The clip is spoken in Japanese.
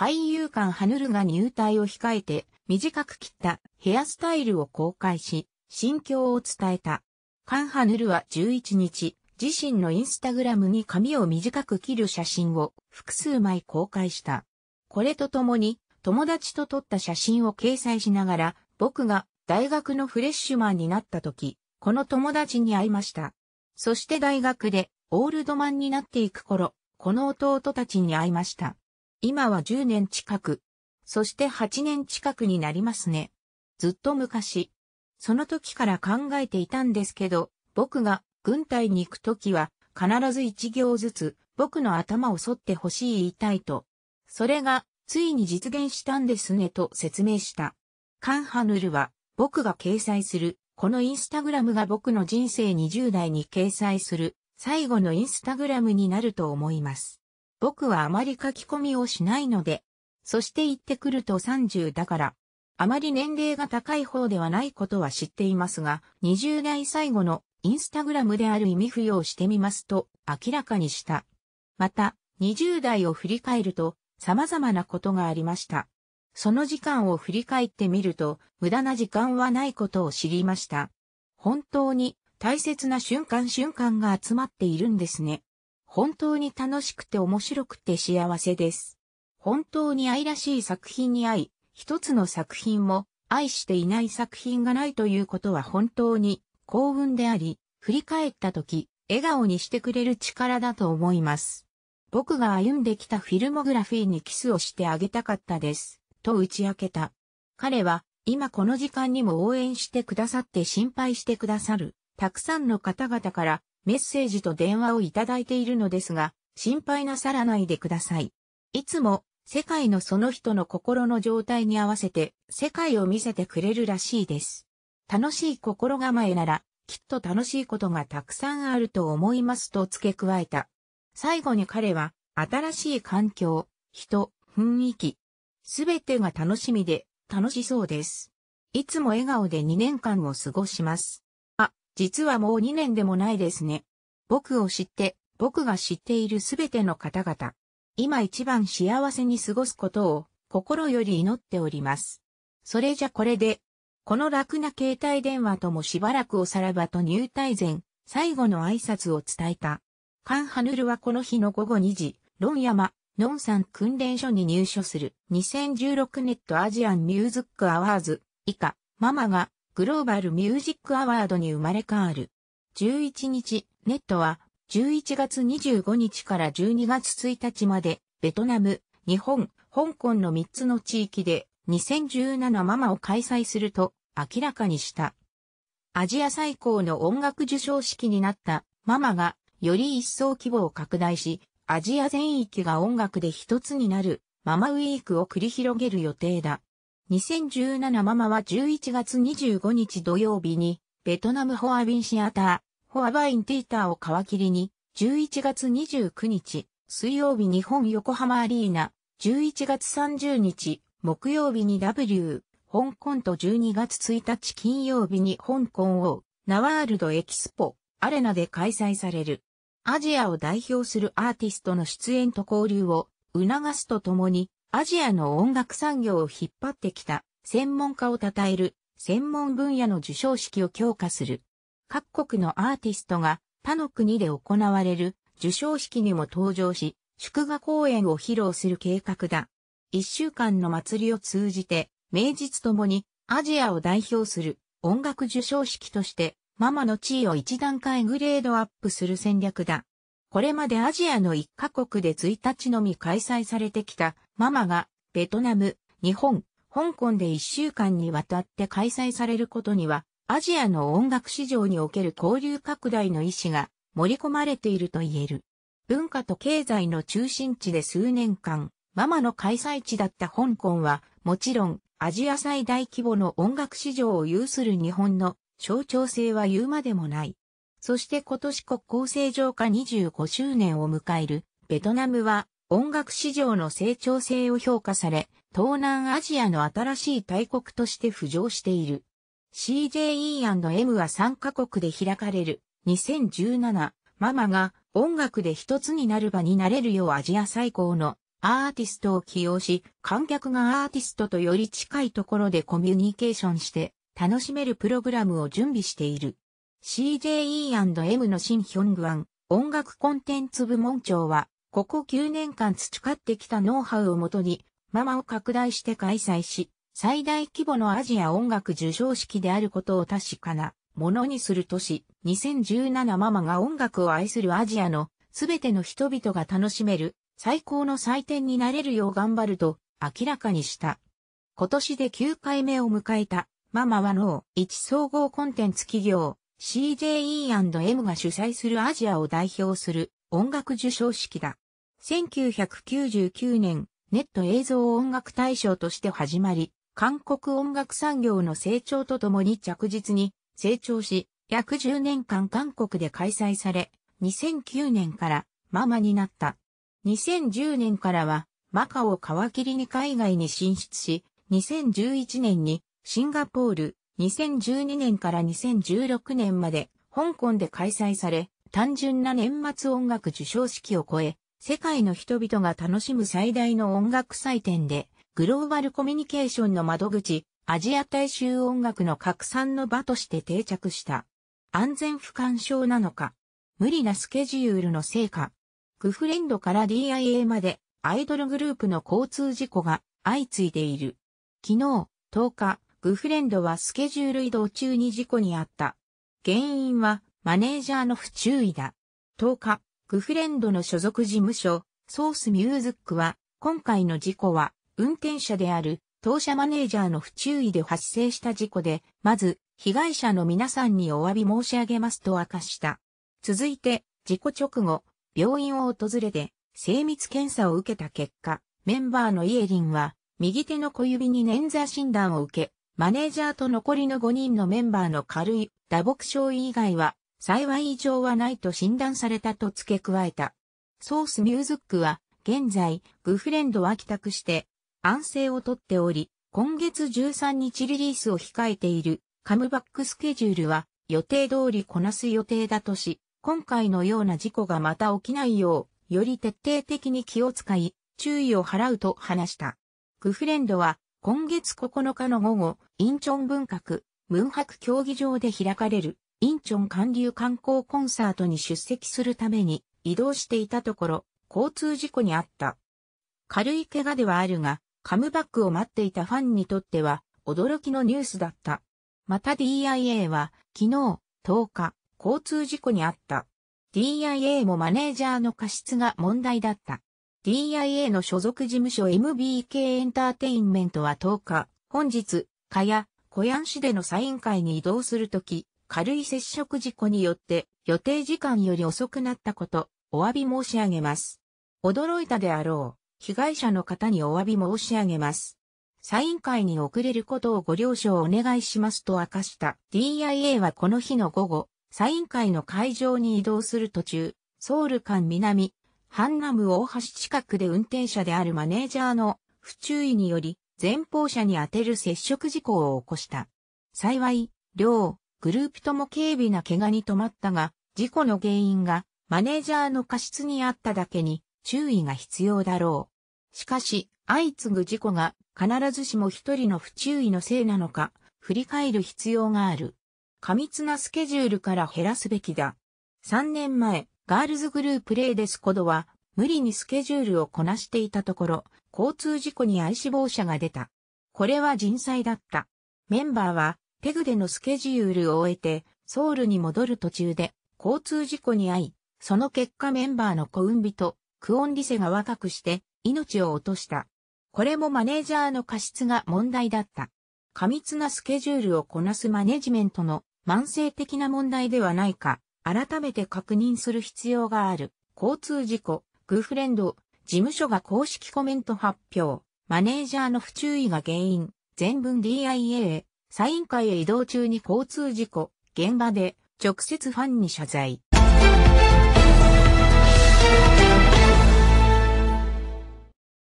俳優館ハヌルが入隊を控えて短く切ったヘアスタイルを公開し、心境を伝えた。カンハヌルは11日、自身のインスタグラムに髪を短く切る写真を複数枚公開した。これとともに、友達と撮った写真を掲載しながら、僕が大学のフレッシュマンになった時、この友達に会いました。そして大学でオールドマンになっていく頃、この弟たちに会いました。今は10年近く、そして8年近くになりますね。ずっと昔。その時から考えていたんですけど、僕が軍隊に行く時は必ず一行ずつ僕の頭を剃ってほしい言いたいと。それがついに実現したんですねと説明した。カンハヌルは僕が掲載する、このインスタグラムが僕の人生20代に掲載する最後のインスタグラムになると思います。僕はあまり書き込みをしないので、そして言ってくると30だから、あまり年齢が高い方ではないことは知っていますが、20代最後のインスタグラムである意味付与をしてみますと明らかにした。また、20代を振り返ると様々なことがありました。その時間を振り返ってみると、無駄な時間はないことを知りました。本当に大切な瞬間瞬間が集まっているんですね。本当に楽しくて面白くて幸せです。本当に愛らしい作品に愛、一つの作品も愛していない作品がないということは本当に幸運であり、振り返った時、笑顔にしてくれる力だと思います。僕が歩んできたフィルモグラフィーにキスをしてあげたかったです、と打ち明けた。彼は、今この時間にも応援してくださって心配してくださる、たくさんの方々からメッセージと電話をいただいているのですが、心配なさらないでください。いつも、世界のその人の心の状態に合わせて、世界を見せてくれるらしいです。楽しい心構えなら、きっと楽しいことがたくさんあると思いますと付け加えた。最後に彼は、新しい環境、人、雰囲気、すべてが楽しみで、楽しそうです。いつも笑顔で2年間を過ごします。実はもう2年でもないですね。僕を知って、僕が知っているすべての方々。今一番幸せに過ごすことを心より祈っております。それじゃこれで、この楽な携帯電話ともしばらくおさらばと入隊前、最後の挨拶を伝えた。カンハヌルはこの日の午後2時、ロン山、ノンさん訓練所に入所する2016ネットアジアンミュージックアワーズ以下、ママがグローバルミュージックアワードに生まれ変わる。11日、ネットは11月25日から12月1日まで、ベトナム、日本、香港の3つの地域で2017ママを開催すると明らかにした。アジア最高の音楽受賞式になったママがより一層規模を拡大し、アジア全域が音楽で一つになるママウィークを繰り広げる予定だ。2017ママは11月25日土曜日に、ベトナムホアビンシアター、ホアバインティーターを皮切りに、11月29日、水曜日日本横浜アリーナ、11月30日、木曜日に W、香港と12月1日金曜日に香港を、ナワールドエキスポ、アレナで開催される。アジアを代表するアーティストの出演と交流を促すとともに、アジアの音楽産業を引っ張ってきた専門家を称える専門分野の授賞式を強化する。各国のアーティストが他の国で行われる授賞式にも登場し、祝賀公演を披露する計画だ。一週間の祭りを通じて、名実ともにアジアを代表する音楽授賞式として、ママの地位を一段階グレードアップする戦略だ。これまでアジアの1カ国で1日のみ開催されてきたママがベトナム、日本、香港で1週間にわたって開催されることにはアジアの音楽市場における交流拡大の意思が盛り込まれていると言える。文化と経済の中心地で数年間、ママの開催地だった香港は、もちろんアジア最大規模の音楽市場を有する日本の象徴性は言うまでもない。そして今年国交正常化25周年を迎える、ベトナムは音楽市場の成長性を評価され、東南アジアの新しい大国として浮上している。CJE&M は3カ国で開かれる2017ママが音楽で一つになる場になれるようアジア最高のアーティストを起用し、観客がアーティストとより近いところでコミュニケーションして楽しめるプログラムを準備している。CJE&M のシンヒョングアン音楽コンテンツ部門長は、ここ9年間培ってきたノウハウをもとに、ママを拡大して開催し、最大規模のアジア音楽受賞式であることを確かなものにするとし、2017ママが音楽を愛するアジアのすべての人々が楽しめる最高の祭典になれるよう頑張ると明らかにした。今年で9回目を迎えたママは脳一総合コンテンツ企業 CJE&M が主催するアジアを代表する音楽受賞式だ。1999年、ネット映像音楽大賞として始まり、韓国音楽産業の成長とともに着実に成長し、約10年間韓国で開催され、2009年からママになった。2010年からはマカオを皮切りに海外に進出し、2011年にシンガポール、2012年から2016年まで香港で開催され、単純な年末音楽受賞式を超え、世界の人々が楽しむ最大の音楽祭典で、グローバルコミュニケーションの窓口、アジア大衆音楽の拡散の場として定着した。安全不干渉なのか。無理なスケジュールの成果グフレンドから DIA までアイドルグループの交通事故が相次いでいる。昨日、10日、グフレンドはスケジュール移動中に事故に遭った。原因はマネージャーの不注意だ。10日、グフレンドの所属事務所、ソースミューズックは、今回の事故は、運転者である当社マネージャーの不注意で発生した事故で、まず、被害者の皆さんにお詫び申し上げますと明かした。続いて、事故直後、病院を訪れて、精密検査を受けた結果、メンバーのイエリンは、右手の小指に捻挫診断を受け、マネージャーと残りの5人のメンバーの軽い打撲症以外は幸い異常はないと診断されたと付け加えた。ソースミューズックは現在グフレンドは帰宅して安静をとっており、今月13日リリースを控えているカムバックスケジュールは予定通りこなす予定だとし、今回のような事故がまた起きないよう、より徹底的に気を使い、注意を払うと話した。グフレンドは今月9日の午後、インチョン文革、文博競技場で開かれる、インチョン韓流観光コンサートに出席するために移動していたところ、交通事故にあった。軽い怪我ではあるが、カムバックを待っていたファンにとっては、驚きのニュースだった。また DIA は、昨日、10日、交通事故にあった。DIA もマネージャーの過失が問題だった。DIA の所属事務所 MBK エンターテインメントは10日、本日、かや、小安市でのサイン会に移動するとき、軽い接触事故によって予定時間より遅くなったこと、お詫び申し上げます。驚いたであろう、被害者の方にお詫び申し上げます。サイン会に遅れることをご了承お願いしますと明かした DIA はこの日の午後、サイン会の会場に移動する途中、ソウル間南ハンナム大橋近くで運転者であるマネージャーの不注意により前方車に当てる接触事故を起こした。幸い、両グループとも軽微な怪我に止まったが、事故の原因がマネージャーの過失にあっただけに注意が必要だろう。しかし、相次ぐ事故が必ずしも一人の不注意のせいなのか、振り返る必要がある。過密なスケジュールから減らすべきだ。3年前、ガールズグループレイデスコドは、無理にスケジュールをこなしていたところ、交通事故に愛死亡者が出た。これは人災だった。メンバーは、ペグでのスケジュールを終えて、ソウルに戻る途中で、交通事故に遭い、その結果メンバーのコウンビと、クオンリセが若くして、命を落とした。これもマネージャーの過失が問題だった。過密なスケジュールをこなすマネジメントの慢性的な問題ではないか、改めて確認する必要がある。交通事故、グーフレンド、事務所が公式コメント発表。マネージャーの不注意が原因。全文 DIA、サイン会へ移動中に交通事故、現場で直接ファンに謝罪。